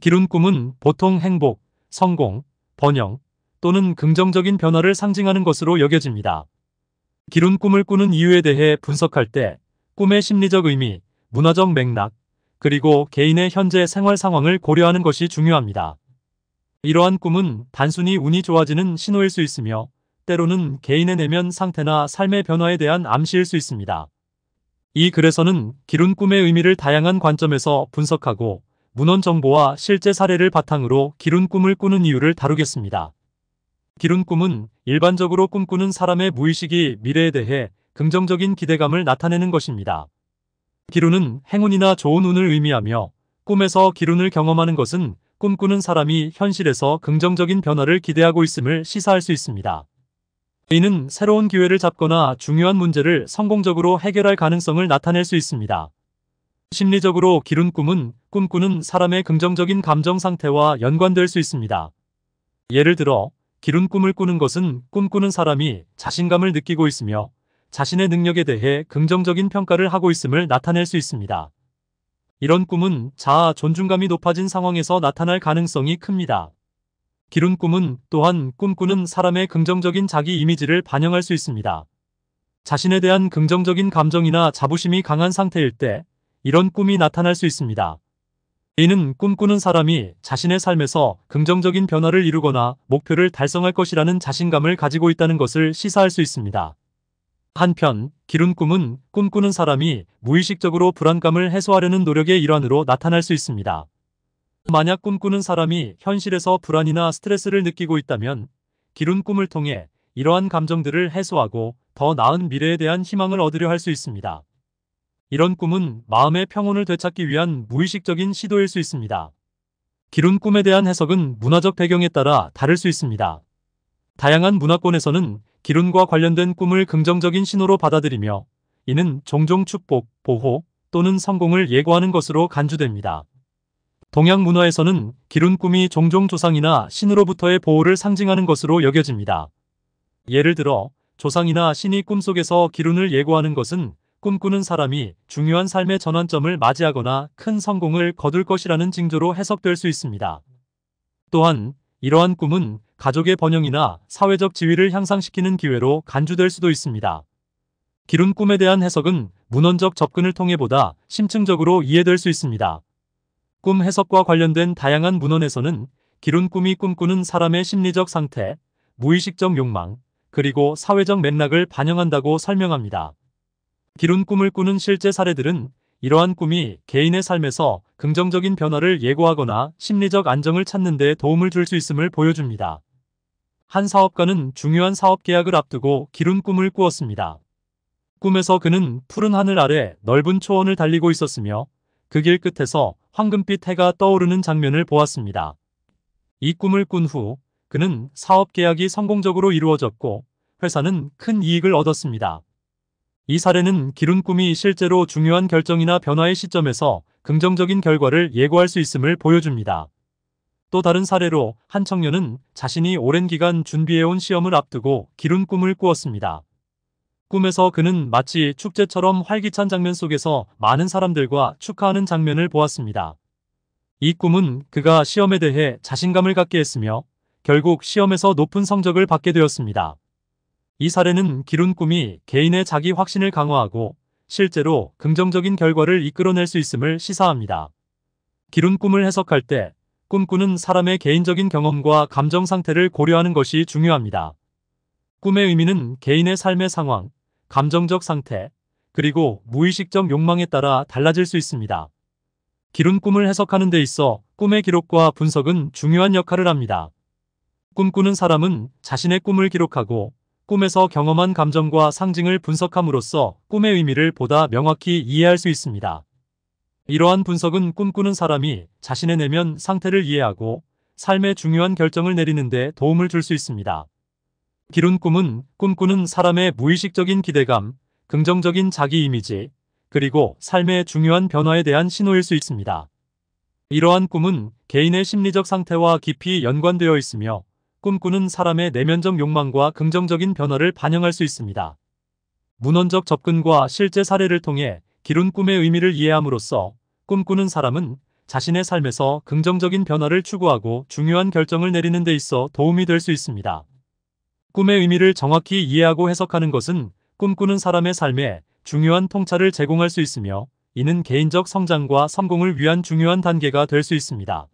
기룬 꿈은 보통 행복, 성공, 번영 또는 긍정적인 변화를 상징하는 것으로 여겨집니다. 기룬 꿈을 꾸는 이유에 대해 분석할 때 꿈의 심리적 의미, 문화적 맥락, 그리고 개인의 현재 생활 상황을 고려하는 것이 중요합니다. 이러한 꿈은 단순히 운이 좋아지는 신호일 수 있으며 때로는 개인의 내면 상태나 삶의 변화에 대한 암시일 수 있습니다. 이 글에서는 기룬 꿈의 의미를 다양한 관점에서 분석하고 문헌 정보와 실제 사례를 바탕으로 기룬 꿈을 꾸는 이유를 다루겠습니다. 기룬 꿈은 일반적으로 꿈꾸는 사람의 무의식이 미래에 대해 긍정적인 기대감을 나타내는 것입니다. 기룬은 행운이나 좋은 운을 의미하며 꿈에서 기룬을 경험하는 것은 꿈꾸는 사람이 현실에서 긍정적인 변화를 기대하고 있음을 시사할 수 있습니다. 이는 새로운 기회를 잡거나 중요한 문제를 성공적으로 해결할 가능성을 나타낼 수 있습니다. 심리적으로 기른 꿈은 꿈꾸는 사람의 긍정적인 감정 상태와 연관될 수 있습니다. 예를 들어 기른 꿈을 꾸는 것은 꿈꾸는 사람이 자신감을 느끼고 있으며 자신의 능력에 대해 긍정적인 평가를 하고 있음을 나타낼 수 있습니다. 이런 꿈은 자아 존중감이 높아진 상황에서 나타날 가능성이 큽니다. 기른 꿈은 또한 꿈꾸는 사람의 긍정적인 자기 이미지를 반영할 수 있습니다. 자신에 대한 긍정적인 감정이나 자부심이 강한 상태일 때 이런 꿈이 나타날 수 있습니다. 이는 꿈꾸는 사람이 자신의 삶에서 긍정적인 변화를 이루거나 목표를 달성할 것이라는 자신감을 가지고 있다는 것을 시사할 수 있습니다. 한편 기룬 꿈은 꿈꾸는 사람이 무의식적으로 불안감을 해소하려는 노력의 일환으로 나타날 수 있습니다. 만약 꿈꾸는 사람이 현실에서 불안이나 스트레스를 느끼고 있다면 기룬 꿈을 통해 이러한 감정들을 해소하고 더 나은 미래에 대한 희망을 얻으려 할 수 있습니다. 이런 꿈은 마음의 평온을 되찾기 위한 무의식적인 시도일 수 있습니다. 기룬 꿈에 대한 해석은 문화적 배경에 따라 다를 수 있습니다. 다양한 문화권에서는 기룬과 관련된 꿈을 긍정적인 신호로 받아들이며 이는 종종 축복, 보호 또는 성공을 예고하는 것으로 간주됩니다. 동양 문화에서는 기룬 꿈이 종종 조상이나 신으로부터의 보호를 상징하는 것으로 여겨집니다. 예를 들어 조상이나 신이 꿈속에서 기룬을 예고하는 것은 꿈꾸는 사람이 중요한 삶의 전환점을 맞이하거나 큰 성공을 거둘 것이라는 징조로 해석될 수 있습니다. 또한 이러한 꿈은 가족의 번영이나 사회적 지위를 향상시키는 기회로 간주될 수도 있습니다. 기름 꿈에 대한 해석은 문헌적 접근을 통해 보다 심층적으로 이해될 수 있습니다. 꿈 해석과 관련된 다양한 문헌에서는 기름 꿈이 꿈꾸는 사람의 심리적 상태, 무의식적 욕망, 그리고 사회적 맥락을 반영한다고 설명합니다. 기룬 꿈을 꾸는 실제 사례들은 이러한 꿈이 개인의 삶에서 긍정적인 변화를 예고하거나 심리적 안정을 찾는 데 도움을 줄 수 있음을 보여줍니다. 한 사업가는 중요한 사업 계약을 앞두고 기룬 꿈을 꾸었습니다. 꿈에서 그는 푸른 하늘 아래 넓은 초원을 달리고 있었으며 그 길 끝에서 황금빛 해가 떠오르는 장면을 보았습니다. 이 꿈을 꾼 후 그는 사업 계약이 성공적으로 이루어졌고 회사는 큰 이익을 얻었습니다. 이 사례는 기룬 꿈이 실제로 중요한 결정이나 변화의 시점에서 긍정적인 결과를 예고할 수 있음을 보여줍니다. 또 다른 사례로 한 청년은 자신이 오랜 기간 준비해온 시험을 앞두고 기룬 꿈을 꾸었습니다. 꿈에서 그는 마치 축제처럼 활기찬 장면 속에서 많은 사람들과 축하하는 장면을 보았습니다. 이 꿈은 그가 시험에 대해 자신감을 갖게 했으며 결국 시험에서 높은 성적을 받게 되었습니다. 이 사례는 기룬 꿈이 개인의 자기 확신을 강화하고 실제로 긍정적인 결과를 이끌어낼 수 있음을 시사합니다. 기룬 꿈을 해석할 때 꿈꾸는 사람의 개인적인 경험과 감정 상태를 고려하는 것이 중요합니다. 꿈의 의미는 개인의 삶의 상황, 감정적 상태, 그리고 무의식적 욕망에 따라 달라질 수 있습니다. 기룬 꿈을 해석하는 데 있어 꿈의 기록과 분석은 중요한 역할을 합니다. 꿈꾸는 사람은 자신의 꿈을 기록하고 꿈에서 경험한 감정과 상징을 분석함으로써 꿈의 의미를 보다 명확히 이해할 수 있습니다. 이러한 분석은 꿈꾸는 사람이 자신의 내면 상태를 이해하고 삶의 중요한 결정을 내리는데 도움을 줄 수 있습니다. 기룬 꿈은 꿈꾸는 사람의 무의식적인 기대감, 긍정적인 자기 이미지, 그리고 삶의 중요한 변화에 대한 신호일 수 있습니다. 이러한 꿈은 개인의 심리적 상태와 깊이 연관되어 있으며 꿈꾸는 사람의 내면적 욕망과 긍정적인 변화를 반영할 수 있습니다. 문헌적 접근과 실제 사례를 통해 기룬 꿈의 의미를 이해함으로써 꿈꾸는 사람은 자신의 삶에서 긍정적인 변화를 추구하고 중요한 결정을 내리는 데 있어 도움이 될 수 있습니다. 꿈의 의미를 정확히 이해하고 해석하는 것은 꿈꾸는 사람의 삶에 중요한 통찰을 제공할 수 있으며 이는 개인적 성장과 성공을 위한 중요한 단계가 될 수 있습니다.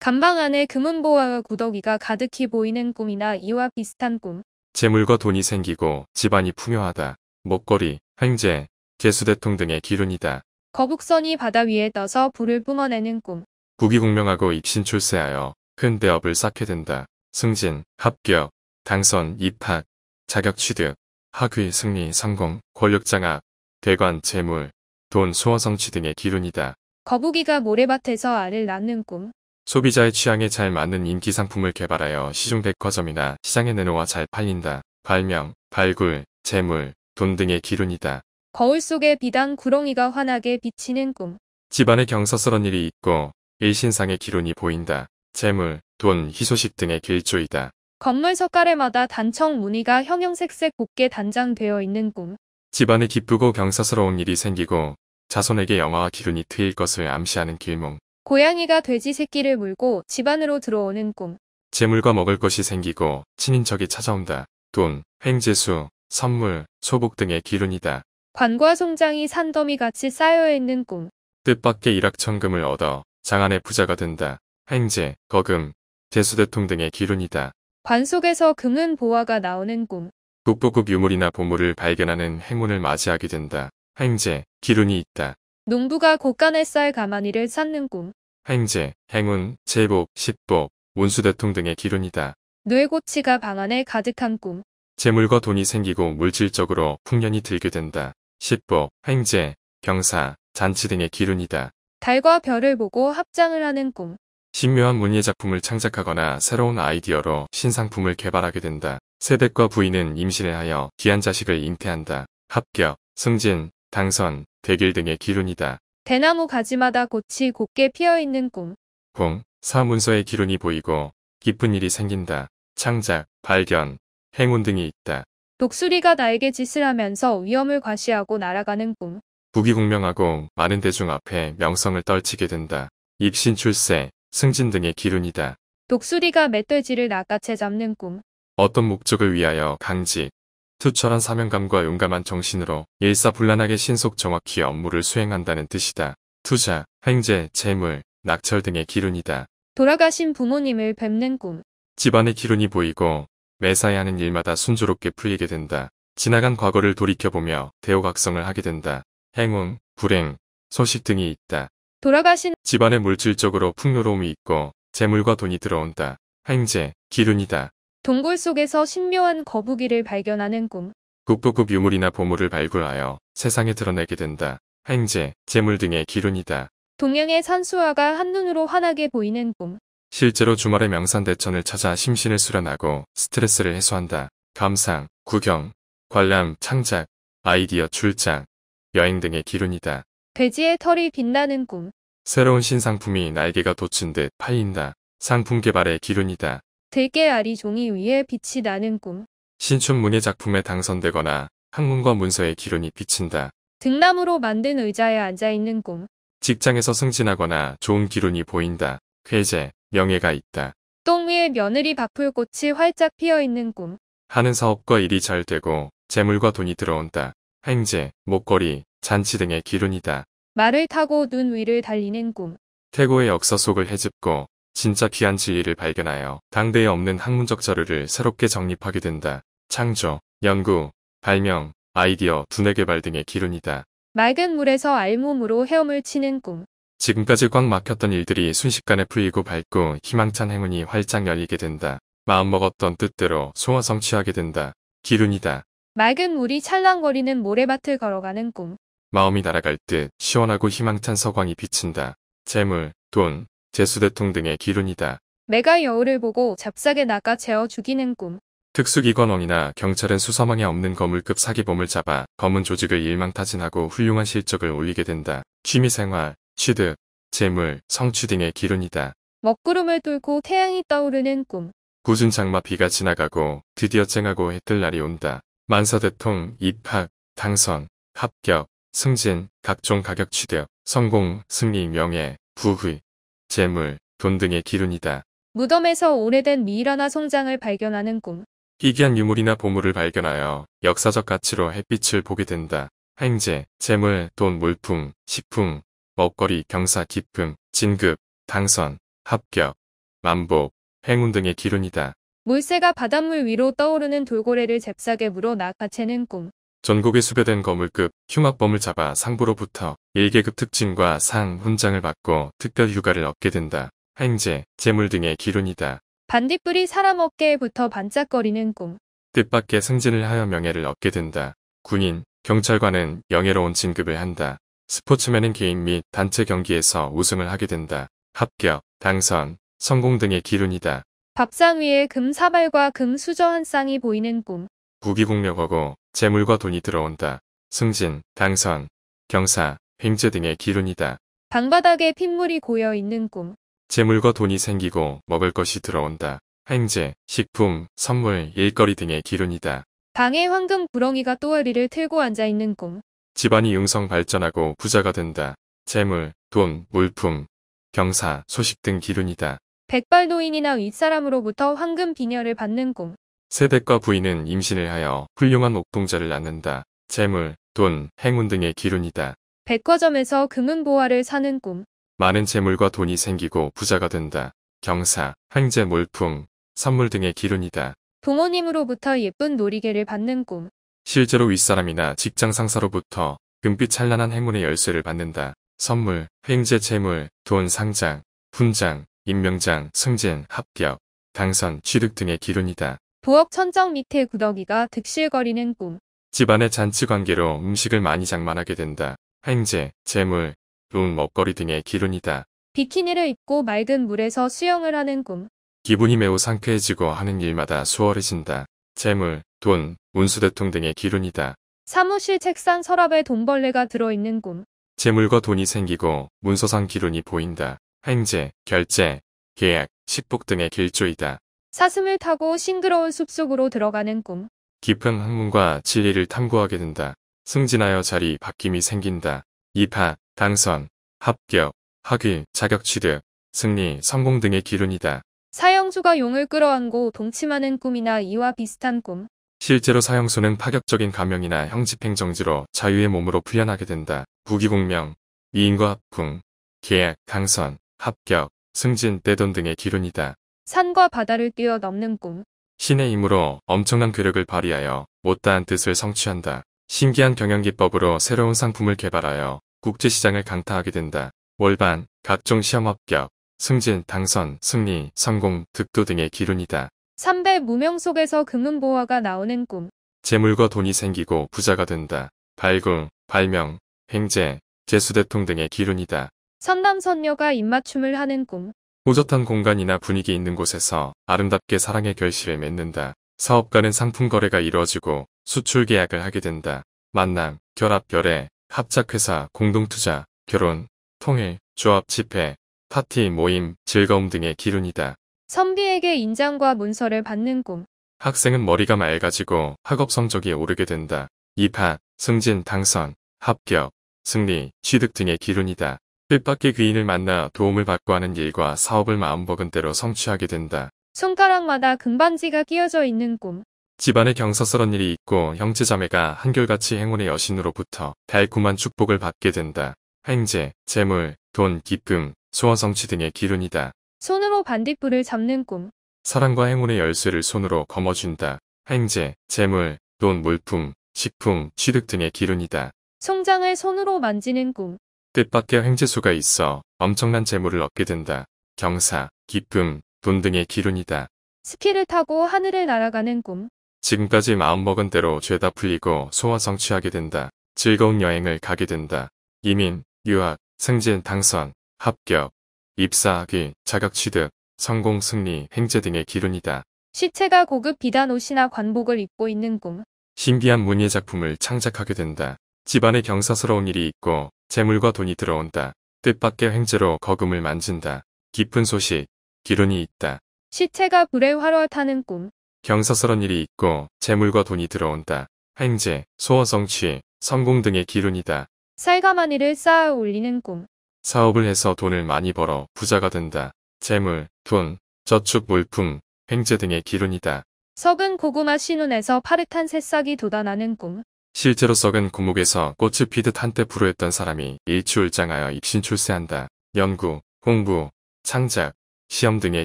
감방 안에 금은보화와 구더기가 가득히 보이는 꿈이나 이와 비슷한 꿈. 재물과 돈이 생기고 집안이 풍요하다. 먹거리, 횡재, 개수대통 등의 기운이다 거북선이 바다 위에 떠서 불을 뿜어내는 꿈. 부귀공명하고 입신출세하여 큰 대업을 쌓게 된다. 승진, 합격, 당선, 입학, 자격 취득, 학위, 승리, 성공, 권력장악, 대관, 재물, 돈, 소원 성취 등의 기운이다 거북이가 모래밭에서 알을 낳는 꿈. 소비자의 취향에 잘 맞는 인기 상품을 개발하여 시중 백화점이나 시장에 내놓아 잘 팔린다. 발명, 발굴, 재물, 돈 등의 기운이다 거울 속에 비단 구렁이가 환하게 비치는 꿈. 집안에 경사스런 일이 있고 일신상의 기운이 보인다. 재물, 돈, 희소식 등의 길조이다. 건물 석가래마다 단청 무늬가 형형색색 곱게 단장되어 있는 꿈. 집안에 기쁘고 경사스러운 일이 생기고 자손에게 영화와 기운이 트일 것을 암시하는 길몽. 고양이가 돼지 새끼를 물고 집 안으로 들어오는 꿈. 재물과 먹을 것이 생기고 친인척이 찾아온다. 돈, 횡재수, 선물, 소복 등의 기운이다 관과 송장이 산더미같이 쌓여있는 꿈. 뜻밖의 일확천금을 얻어 장안의 부자가 된다. 횡재, 거금, 대수대통 등의 기운이다 관 속에서 금은 보화가 나오는 꿈. 북부급 유물이나 보물을 발견하는 행운을 맞이하게 된다. 횡재, 기운이 있다. 농부가 고간의 쌀 가마니를 찾는 꿈. 행제, 행운, 제복, 식복 운수대통 등의 기운이다. 뇌고치가 방 안에 가득한 꿈. 재물과 돈이 생기고 물질적으로 풍년이 들게 된다. 십복, 횡재, 병사, 잔치 등의 기운이다. 달과 별을 보고 합장을 하는 꿈. 신묘한 문예 작품을 창작하거나 새로운 아이디어로 신상품을 개발하게 된다. 세댁과 부인은 임신을 하여 귀한 자식을 잉태한다. 합격, 승진, 당선, 대길 등의 기운이다. 대나무 가지마다 꽃이 곱게 피어있는 꿈. 공, 사문서의 기운이 보이고 기쁜 일이 생긴다. 창작, 발견, 행운 등이 있다. 독수리가 나에게 짓을 하면서 위험을 과시하고 날아가는 꿈. 부귀공명하고 많은 대중 앞에 명성을 떨치게 된다. 입신 출세, 승진 등의 기운이다. 독수리가 멧돼지를 낚아채 잡는 꿈. 어떤 목적을 위하여 강직, 투철한 사명감과 용감한 정신으로 일사불란하게 신속 정확히 업무를 수행한다는 뜻이다. 투자, 행재 재물, 낙찰 등의 기운이다 돌아가신 부모님을 뵙는 꿈. 집안의 기운이 보이고 매사에 하는 일마다 순조롭게 풀리게 된다. 지나간 과거를 돌이켜보며 대우각성을 하게 된다. 행운, 불행, 소식 등이 있다. 돌아가신 집안의 물질적으로 풍요로움이 있고 재물과 돈이 들어온다. 행재 기운이다 동굴 속에서 신묘한 거북이를 발견하는 꿈. 국부급 유물이나 보물을 발굴하여 세상에 드러내게 된다. 행제, 재물 등의 기론이다 동양의 산수화가 한눈으로 환하게 보이는 꿈. 실제로 주말에 명산 대천을 찾아 심신을 수련하고 스트레스를 해소한다. 감상, 구경, 관람, 창작, 아이디어 출장, 여행 등의 기론이다 돼지의 털이 빛나는 꿈. 새로운 신상품이 날개가 돋친 듯 팔린다. 상품 개발의 기론이다 들게 알이 종이 위에 빛이 나는 꿈. 신춘 문예 작품에 당선되거나 학문과 문서의 기운이 비친다. 등나무로 만든 의자에 앉아있는 꿈. 직장에서 승진하거나 좋은 기운이 보인다. 쾌재, 명예가 있다. 똥 위에 며느리 바풀 꽃이 활짝 피어있는 꿈. 하는 사업과 일이 잘 되고 재물과 돈이 들어온다. 행제, 목걸이, 잔치 등의 기운이다. 말을 타고 눈 위를 달리는 꿈. 태고의 역사 속을 헤집고 진짜 귀한 지위를 발견하여 당대에 없는 학문적 자료를 새롭게 정립하게 된다. 창조, 연구, 발명, 아이디어, 두뇌 개발 등의 기운이다 맑은 물에서 알몸으로 헤엄을 치는 꿈. 지금까지 꽉 막혔던 일들이 순식간에 풀리고 밝고 희망찬 행운이 활짝 열리게 된다. 마음먹었던 뜻대로 소화 성취하게 된다. 기운이다 맑은 물이 찰랑거리는 모래밭을 걸어가는 꿈. 마음이 날아갈 듯 시원하고 희망찬 서광이 비친다. 재물, 돈, 제수대통 등의 기 l 이다 내가 여우를 보고 잡싸게 나가 재어 죽이는 꿈. 특수기관원이나 경찰은 수사망에 없는 거물급 사기범을 잡아 검은 조직을 일망타진하고 훌륭한 실적을 올리게 된다. 취미생활, 취득, 재물, 성취 등의 기룬이다. 먹구름을 뚫고 태양이 떠오르는 꿈. 굳은 장마 비가 지나가고 드디어 쨍하고 해뜰 날이 온다. 만사대통, 입학, 당선, 합격, 승진, 각종 가격 취득, 성공, 승리, 명예, 부귀, 재물, 돈 등의 기운이다. 무덤에서 오래된 미라나 송장을 발견하는 꿈. 희귀한 유물이나 보물을 발견하여 역사적 가치로 햇빛을 보게 된다. 행제, 재물, 돈, 물품, 식품, 먹거리, 경사, 기쁨, 진급, 당선, 합격, 만복, 행운 등의 기운이다. 물새가 바닷물 위로 떠오르는 돌고래를 잽싸게 물어 나가채는 꿈. 전국에 수배된 거물급 흉악범을 잡아 상부로부터 1계급 특징과 상, 훈장을 받고 특별 휴가를 얻게 된다. 행제, 재물 등의 기론이다 반딧불이 사람 어깨에 붙어 반짝거리는 꿈. 뜻밖의 승진을 하여 명예를 얻게 된다. 군인, 경찰관은 영예로운 진급을 한다. 스포츠맨은 개인 및 단체 경기에서 우승을 하게 된다. 합격, 당선, 성공 등의 기론이다 밥상 위에 금 사발과 금 수저 한 쌍이 보이는 꿈. 부귀공력하고 재물과 돈이 들어온다. 승진, 당선, 경사, 횡재 등의 기운이다. 방바닥에 핏물이 고여 있는 꿈. 재물과 돈이 생기고 먹을 것이 들어온다. 횡재, 식품, 선물, 일거리 등의 기운이다. 방에 황금 구렁이가 또아리를 틀고 앉아 있는 꿈. 집안이 융성 발전하고 부자가 된다. 재물, 돈, 물품, 경사, 소식 등 기운이다. 백발노인이나 윗사람으로부터 황금 비녀를 받는 꿈. 세댁과 부인은 임신을 하여 훌륭한 옥동자를 낳는다. 재물, 돈, 행운 등의 기운이다 백화점에서 금은보화를 사는 꿈. 많은 재물과 돈이 생기고 부자가 된다. 경사, 횡재 물품, 선물 등의 기운이다 부모님으로부터 예쁜 놀이개를 받는 꿈. 실제로 윗사람이나 직장 상사로부터 금빛 찬란한 행운의 열쇠를 받는다. 선물, 횡재 재물, 돈 상장, 훈장, 임명장, 승진, 합격, 당선, 취득 등의 기운이다 부엌 천정 밑에 구더기가 득실거리는 꿈. 집안의 잔치 관계로 음식을 많이 장만하게 된다. 행제, 재물, 돈, 먹거리 등의 기운이다 비키니를 입고 맑은 물에서 수영을 하는 꿈. 기분이 매우 상쾌해지고 하는 일마다 수월해진다. 재물, 돈, 운수대통 등의 기운이다 사무실 책상 서랍에 돈벌레가 들어있는 꿈. 재물과 돈이 생기고 문서상 기운이 보인다. 행제, 결제, 계약, 식복 등의 길조이다. 사슴을 타고 싱그러운 숲속으로 들어가는 꿈. 깊은 학문과 진리를 탐구하게 된다. 승진하여 자리 바뀜이 생긴다. 입하, 당선, 합격, 학위, 자격 취득, 승리, 성공 등의 기운이다 사형수가 용을 끌어안고 동침하는 꿈이나 이와 비슷한 꿈. 실제로 사형수는 파격적인 감형이나 형집행정지로 자유의 몸으로 풀려나게 된다. 부기공명, 미인과 합궁, 계약, 당선, 합격, 승진, 떼돈 등의 기운이다 산과 바다를 뛰어넘는 꿈. 신의 힘으로 엄청난 괴력을 발휘하여 못다한 뜻을 성취한다. 신기한 경영기법으로 새로운 상품을 개발하여 국제시장을 강타하게 된다. 월반, 각종 시험 합격, 승진, 당선, 승리, 성공, 득도 등의 기운이다 3대 무명 속에서 금은보화가 나오는 꿈. 재물과 돈이 생기고 부자가 된다. 발굴, 발명, 횡재, 재수대통 등의 기운이다 선남선녀가 입맞춤을 하는 꿈. 호젓한 공간이나 분위기 있는 곳에서 아름답게 사랑의 결실을 맺는다. 사업가는 상품 거래가 이루어지고 수출 계약을 하게 된다. 만남, 결합, 결애, 합작회사, 공동투자, 결혼, 통일, 조합, 집회, 파티, 모임, 즐거움 등의 기운이다 선비에게 인장과 문서를 받는 꿈. 학생은 머리가 맑아지고 학업 성적이 오르게 된다. 입학, 승진, 당선, 합격, 승리, 취득 등의 기운이다 뜻밖의 귀인을 만나 도움을 받고 하는 일과 사업을 마음먹은 대로 성취하게 된다. 손가락마다 금반지가 끼어져 있는 꿈. 집안에 경사스런 일이 있고 형제자매가 한결같이 행운의 여신으로부터 달콤한 축복을 받게 된다. 행제, 재물, 돈, 기쁨, 소원 성취 등의 기운이다 손으로 반딧불을 잡는 꿈. 사랑과 행운의 열쇠를 손으로 거머쥔다. 행제, 재물, 돈, 물품, 식품, 취득 등의 기운이다 송장을 손으로 만지는 꿈. 뜻밖의 횡재수가 있어 엄청난 재물을 얻게 된다. 경사, 기쁨, 돈 등의 기운이다 스키를 타고 하늘을 날아가는 꿈. 지금까지 마음먹은 대로 죄다 풀리고 소원 성취하게 된다. 즐거운 여행을 가게 된다. 이민, 유학, 승진, 당선, 합격, 입사하기, 그, 자격 취득, 성공, 승리, 횡재 등의 기운이다 시체가 고급 비단 옷이나 관복을 입고 있는 꿈. 신비한 문예 작품을 창작하게 된다. 집안에 경사스러운 일이 있고 재물과 돈이 들어온다. 뜻밖의 횡재로 거금을 만진다. 깊은 소식, 기론이 있다. 시체가 불에 활활타는 꿈. 경사스러운 일이 있고 재물과 돈이 들어온다. 횡재, 소원성취 성공 등의 기론이다살가마니를 쌓아 올리는 꿈. 사업을 해서 돈을 많이 벌어 부자가 된다. 재물, 돈, 저축 물품, 횡재 등의 기론이다 석은 고구마 신운에서 파릇한 새싹이 돋아나는 꿈. 실제로 썩은 구목에서꽃을 피듯 한때 불우했던 사람이 일취월장하여 입신 출세한다. 연구, 공부, 창작, 시험 등의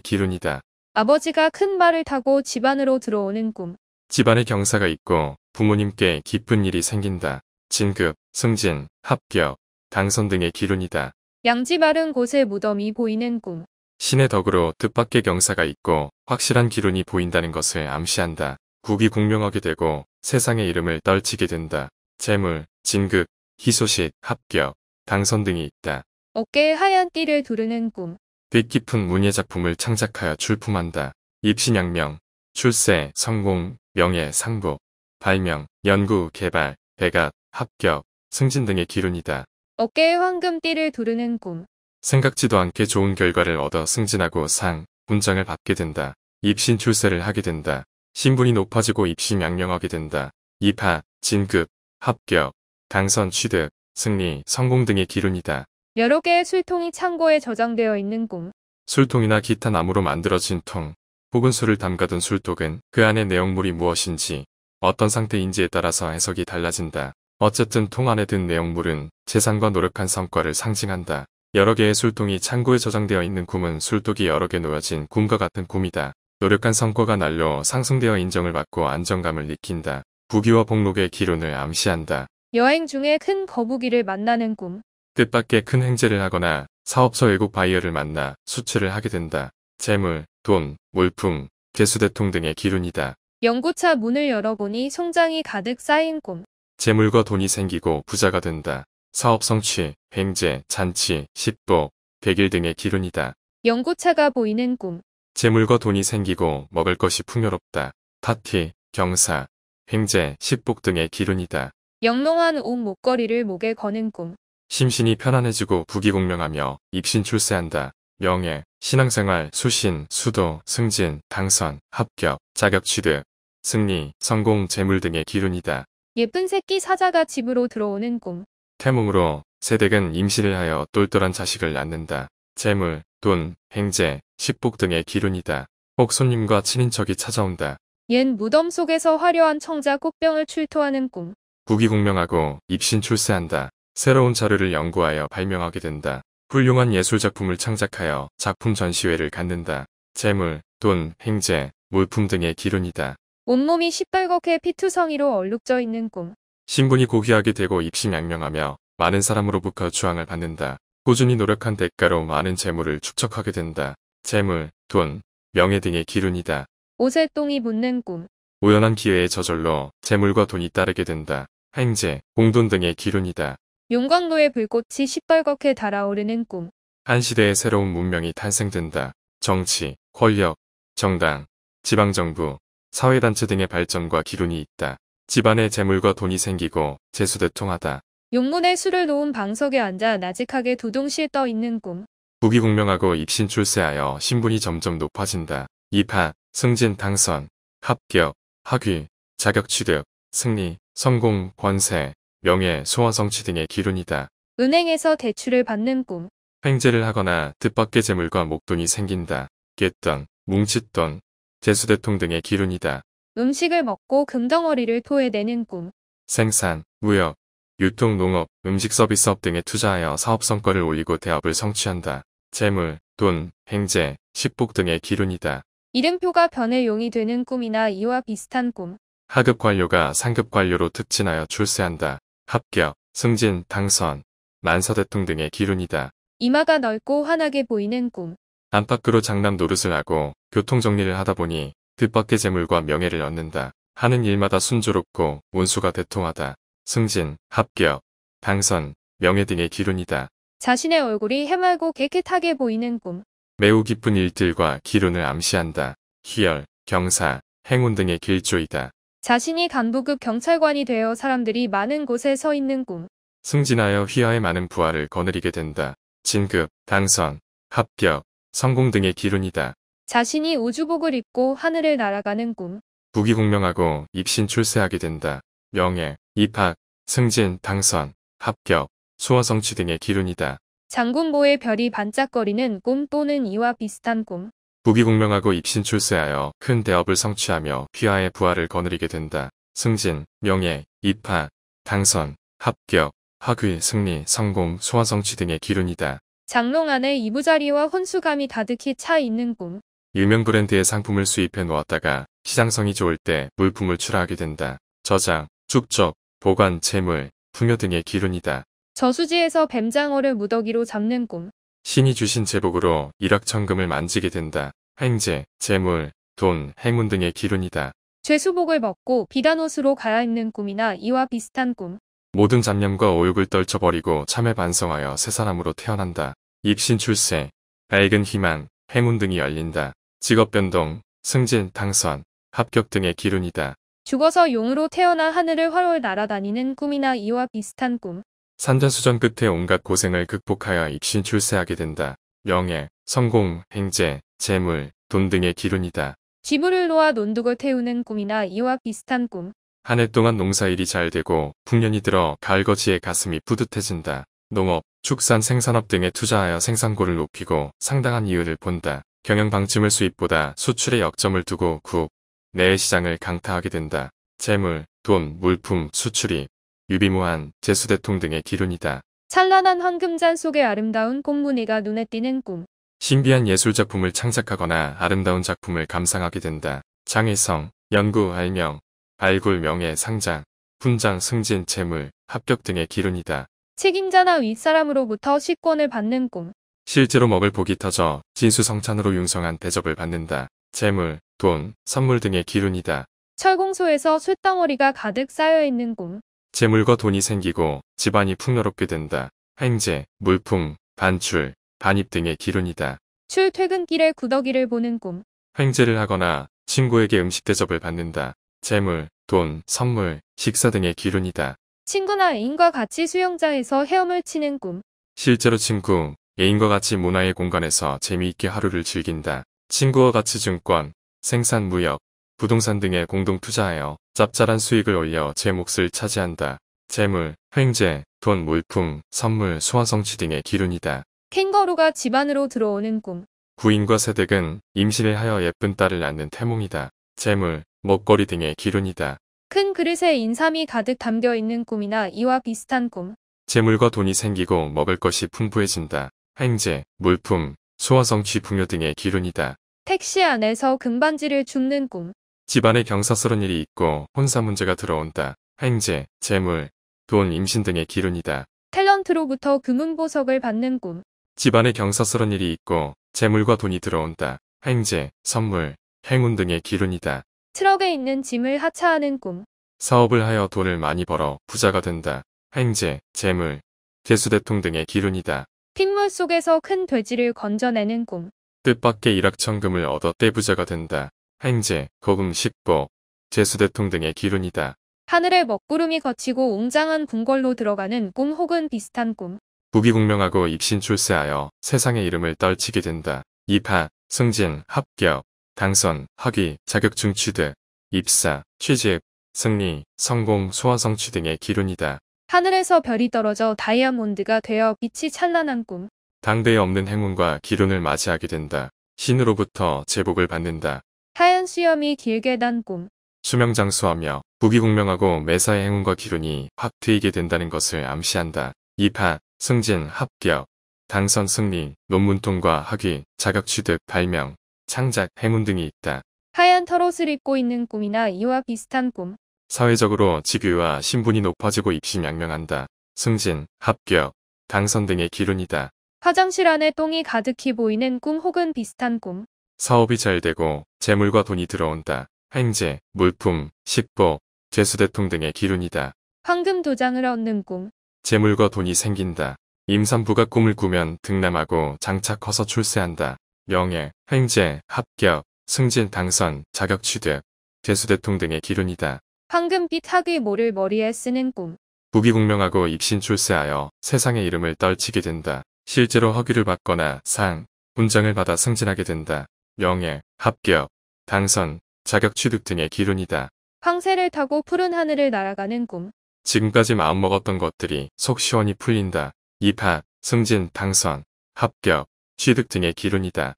기운이다 아버지가 큰 말을 타고 집안으로 들어오는 꿈. 집안에 경사가 있고 부모님께 기쁜 일이 생긴다. 진급, 승진, 합격, 당선 등의 기운이다 양지 마른 곳에 무덤이 보이는 꿈. 신의 덕으로 뜻밖의 경사가 있고 확실한 기운이 보인다는 것을 암시한다. 국이 공명하게 되고 세상의 이름을 떨치게 된다. 재물, 진급, 희소식, 합격, 당선 등이 있다. 어깨에 하얀 띠를 두르는 꿈. 뒷 깊은 문예 작품을 창작하여 출품한다. 입신양명, 출세, 성공, 명예, 상부, 발명, 연구, 개발, 배각 합격, 승진 등의 기운이다 어깨에 황금띠를 두르는 꿈. 생각지도 않게 좋은 결과를 얻어 승진하고 상, 훈장을 받게 된다. 입신 출세를 하게 된다. 신분이 높아지고 입시 명령하게 된다. 입학, 진급, 합격, 당선 취득, 승리, 성공 등의 기운이다 여러 개의 술통이 창고에 저장되어 있는 꿈. 술통이나 기타 나무로 만들어진 통, 혹은 술을 담가둔 술독은 그 안에 내용물이 무엇인지, 어떤 상태인지에 따라서 해석이 달라진다. 어쨌든 통 안에 든 내용물은 재산과 노력한 성과를 상징한다. 여러 개의 술통이 창고에 저장되어 있는 꿈은 술독이 여러 개 놓여진 꿈과 같은 꿈이다. 노력한 성과가 날로 상승되어 인정을 받고 안정감을 느낀다. 부귀와 복록의 기론을 암시한다. 여행 중에 큰 거북이를 만나는 꿈. 뜻밖의 큰 행제를 하거나 사업소 외국 바이어를 만나 수출을 하게 된다. 재물, 돈, 물품, 개수대통 등의 기운이다 연구차 문을 열어보니 송장이 가득 쌓인 꿈. 재물과 돈이 생기고 부자가 된다. 사업 성취, 횡재, 잔치, 십보, 백일 등의 기운이다 연구차가 보이는 꿈. 재물과 돈이 생기고 먹을 것이 풍요롭다. 파티, 경사, 횡재, 식복 등의 기운이다 영롱한 옷 목걸이를 목에 거는 꿈. 심신이 편안해지고 부귀공명하며 입신 출세한다. 명예, 신앙생활, 수신, 수도, 승진, 당선, 합격, 자격 취득, 승리, 성공, 재물 등의 기운이다 예쁜 새끼 사자가 집으로 들어오는 꿈. 태몽으로 세댁은 임신을 하여 똘똘한 자식을 낳는다. 재물, 돈, 행재 식복 등의 기운이다. 혹 손님과 친인척이 찾아온다. 옛 무덤 속에서 화려한 청자 꽃병을 출토하는 꿈. 부귀공명하고 입신 출세한다. 새로운 자료를 연구하여 발명하게 된다. 훌륭한 예술작품을 창작하여 작품 전시회를 갖는다. 재물, 돈, 행재 물품 등의 기운이다. 온몸이 시뻘겋게 피투성이로 얼룩져 있는 꿈. 신분이 고귀하게 되고 입심양명하며 많은 사람으로부터 주앙을 받는다. 꾸준히 노력한 대가로 많은 재물을 축적하게 된다. 재물, 돈, 명예 등의 기운이다 오세똥이 붙는 꿈. 우연한 기회에 저절로 재물과 돈이 따르게 된다. 행재 공돈 등의 기운이다 용광로의 불꽃이 시뻘겋게 달아오르는 꿈. 한 시대의 새로운 문명이 탄생된다. 정치, 권력, 정당, 지방정부, 사회단체 등의 발전과 기운이 있다. 집안에 재물과 돈이 생기고 재수대통하다. 용문에 술을 놓은 방석에 앉아 나직하게 두둥실 떠 있는 꿈. 부귀공명하고 입신 출세하여 신분이 점점 높아진다. 입하, 승진 당선, 합격, 학위, 자격 취득, 승리, 성공, 권세, 명예, 소원 성취 등의 기운이다 은행에서 대출을 받는 꿈. 횡재를 하거나 뜻밖의 재물과 목돈이 생긴다. 깻돈, 뭉칫돈, 재수대통 등의 기운이다 음식을 먹고 금덩어리를 토해내는 꿈. 생산, 무역, 유통, 농업, 음식 서비스업 등에 투자하여 사업 성과를 올리고 대업을 성취한다. 재물, 돈, 행재, 식복 등의 기운이다 이름표가 변의 용이 되는 꿈이나 이와 비슷한 꿈. 하급 관료가 상급 관료로 특진하여 출세한다. 합격, 승진, 당선, 만서대통 등의 기운이다 이마가 넓고 환하게 보이는 꿈. 안팎으로 장남 노릇을 하고 교통정리를 하다 보니 뜻밖의 재물과 명예를 얻는다. 하는 일마다 순조롭고 운수가 대통하다. 승진, 합격, 당선, 명예 등의 기론이다 자신의 얼굴이 해맑고 깨끗하게 보이는 꿈. 매우 기쁜 일들과 기론을 암시한다. 희열, 경사, 행운 등의 길조이다. 자신이 간부급 경찰관이 되어 사람들이 많은 곳에 서 있는 꿈. 승진하여 휘하의 많은 부하를 거느리게 된다. 진급, 당선, 합격, 성공 등의 기론이다 자신이 우주복을 입고 하늘을 날아가는 꿈. 부귀공명하고 입신 출세하게 된다. 명예, 입학, 승진, 당선, 합격, 수원 성취 등의 기운이다 장군보의 별이 반짝거리는 꿈 또는 이와 비슷한 꿈. 부귀공명하고 입신 출세하여 큰 대업을 성취하며 귀하의 부하를 거느리게 된다. 승진, 명예, 입학, 당선, 합격, 학위, 승리, 성공, 소원 성취 등의 기운이다 장롱 안에 이부자리와 혼수감이 가득히 차 있는 꿈. 유명 브랜드의 상품을 수입해 놓았다가 시장성이 좋을 때 물품을 출하하게 된다. 저장, 축적, 보관, 재물, 풍요 등의 기운이다. 저수지에서 뱀장어를 무더기로 잡는 꿈. 신이 주신 제복으로 일확천금을 만지게 된다. 행제, 재물, 돈, 행운 등의 기운이다. 죄수복을 벗고 비단옷으로 갈아입는 꿈이나 이와 비슷한 꿈. 모든 잡념과 오욕을 떨쳐버리고 참에 반성하여 새 사람으로 태어난다. 입신 출세, 밝은 희망, 행운 등이 열린다. 직업 변동, 승진, 당선, 합격 등의 기운이다. 죽어서 용으로 태어나 하늘을 활활 날아다니는 꿈이나 이와 비슷한 꿈. 산전수전 끝에 온갖 고생을 극복하여 입신 출세하게 된다. 명예, 성공, 행재, 재물, 돈 등의 기운이다 지부를 놓아 논둑을 태우는 꿈이나 이와 비슷한 꿈. 한 해 동안 농사일이 잘 되고 풍년이 들어 갈거지의 가슴이 뿌듯해진다. 농업, 축산, 생산업 등에 투자하여 생산고를 높이고 상당한 이유를 본다. 경영 방침을 수입보다 수출에 역점을 두고 국, 내 시장을 강타하게 된다. 재물, 돈, 물품, 수출이 유비무한, 재수대통 등의 기론이다 찬란한 황금잔 속의 아름다운 꽃무늬가 눈에 띄는 꿈. 신비한 예술작품을 창작하거나 아름다운 작품을 감상하게 된다. 장애성 연구, 알명, 발굴, 명예, 상장, 훈장, 승진, 재물, 합격 등의 기론이다 책임자나 윗사람으로부터 식권을 받는 꿈. 실제로 먹을 복이 터져 진수성찬으로 융성한 대접을 받는다. 재물, 돈, 선물 등의 기운이다. 철공소에서 쇳덩어리가 가득 쌓여있는 꿈. 재물과 돈이 생기고 집안이 풍요롭게 된다. 횡재, 물품, 반출, 반입 등의 기운이다. 출퇴근길에 구더기를 보는 꿈. 횡재를 하거나 친구에게 음식 대접을 받는다. 재물, 돈, 선물, 식사 등의 기운이다. 친구나 애인과 같이 수영장에서 헤엄을 치는 꿈. 실제로 친구, 애인과 같이 문화의 공간에서 재미있게 하루를 즐긴다. 친구와 같이 증권, 생산 무역, 부동산 등에 공동 투자하여 짭짤한 수익을 올려 제 몫을 차지한다. 재물, 횡재, 돈, 물품, 선물, 소화성취 등의 기운이다 캥거루가 집안으로 들어오는 꿈. 부인과 세댁은 임신을 하여 예쁜 딸을 낳는 태몽이다. 재물, 먹거리 등의 기운이다 큰 그릇에 인삼이 가득 담겨 있는 꿈이나 이와 비슷한 꿈. 재물과 돈이 생기고 먹을 것이 풍부해진다. 횡재, 물품, 소화성취 풍요 등의 기운이다 택시 안에서 금반지를 줍는 꿈. 집안에 경사스러운 일이 있고 혼사 문제가 들어온다. 행제, 재물, 돈, 임신 등의 기운이다 탤런트로부터 금은보석을 받는 꿈. 집안에 경사스러운 일이 있고 재물과 돈이 들어온다. 행제, 선물, 행운 등의 기운이다 트럭에 있는 짐을 하차하는 꿈. 사업을 하여 돈을 많이 벌어 부자가 된다. 행제, 재물, 대수대통 등의 기운이다 핏물 속에서 큰 돼지를 건져내는 꿈. 뜻밖의 일확천금을 얻어 떼부자가 된다. 행제, 거금식보 제수대통 등의 기론이다 하늘에 먹구름이 걷히고 웅장한 궁궐로 들어가는 꿈 혹은 비슷한 꿈. 부귀공명하고 입신출세하여 세상의 이름을 떨치게 된다. 입하, 승진, 합격, 당선, 학위, 자격증 취득, 입사, 취직, 승리, 성공, 소화성취 등의 기론이다 하늘에서 별이 떨어져 다이아몬드가 되어 빛이 찬란한 꿈. 당대에 없는 행운과 기운을 맞이하게 된다. 신으로부터 제복을 받는다. 하얀 수염이 길게 단 꿈. 수명장수하며 부귀공명하고 매사의 행운과 기운이 확 트이게 된다는 것을 암시한다. 이파, 승진, 합격, 당선 승리, 논문 통과, 학위, 자격 취득, 발명, 창작, 행운 등이 있다. 하얀 털옷을 입고 있는 꿈이나 이와 비슷한 꿈. 사회적으로 직위와 신분이 높아지고 입심양명한다 승진, 합격, 당선 등의 기운이다. 화장실 안에 똥이 가득히 보이는 꿈 혹은 비슷한 꿈. 사업이 잘 되고 재물과 돈이 들어온다. 횡재, 물품, 식보, 죄수대통 등의 기운이다 황금 도장을 얻는 꿈. 재물과 돈이 생긴다. 임산부가 꿈을 꾸면 등남하고 장차 커서 출세한다. 명예, 횡재, 합격, 승진, 당선, 자격 취득, 죄수대통 등의 기운이다 황금빛 학의 모를 머리에 쓰는 꿈. 부귀공명하고 입신 출세하여 세상의 이름을 떨치게 된다. 실제로 허기를 받거나 상, 훈장을 받아 승진하게 된다. 명예, 합격, 당선, 자격 취득 등의 기운이다 황새를 타고 푸른 하늘을 날아가는 꿈. 지금까지 마음먹었던 것들이 속 시원히 풀린다. 입학, 승진, 당선, 합격, 취득 등의 기운이다